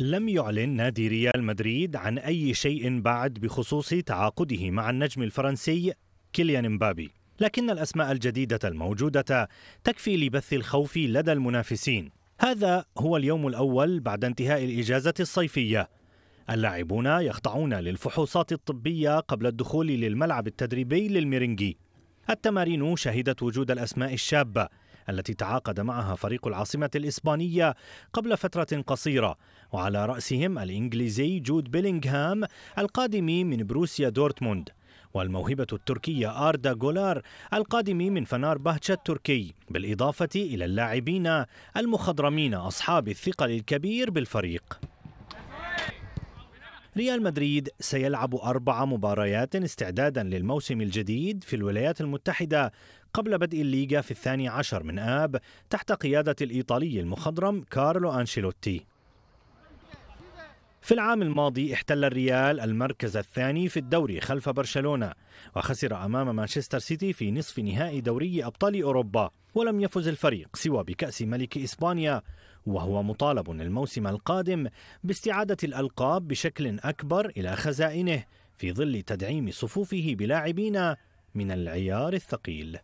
لم يعلن نادي ريال مدريد عن أي شيء بعد بخصوص تعاقده مع النجم الفرنسي كيليان مبابي لكن الأسماء الجديدة الموجودة تكفي لبث الخوف لدى المنافسين هذا هو اليوم الأول بعد انتهاء الإجازة الصيفية اللاعبون يخضعون للفحوصات الطبية قبل الدخول للملعب التدريبي للميرينجي التمارين شهدت وجود الأسماء الشابة التي تعاقد معها فريق العاصمة الإسبانية قبل فترة قصيرة وعلى رأسهم الإنجليزي جود بيلينغهام القادم من بروسيا دورتموند والموهبة التركية آردا جولار القادم من فنار بهتشا التركي بالإضافة إلى اللاعبين المخضرمين أصحاب الثقل الكبير بالفريق ريال مدريد سيلعب أربع مباريات استعدادا للموسم الجديد في الولايات المتحدة قبل بدء الليغا في الثاني عشر من آب تحت قيادة الإيطالي المخضرم كارلو أنشيلوتي في العام الماضي احتل الريال المركز الثاني في الدوري خلف برشلونة وخسر أمام مانشستر سيتي في نصف نهائي دوري أبطال أوروبا ولم يفز الفريق سوى بكأس ملك إسبانيا وهو مطالب الموسم القادم باستعادة الألقاب بشكل أكبر إلى خزائنه في ظل تدعيم صفوفه بلاعبين من العيار الثقيل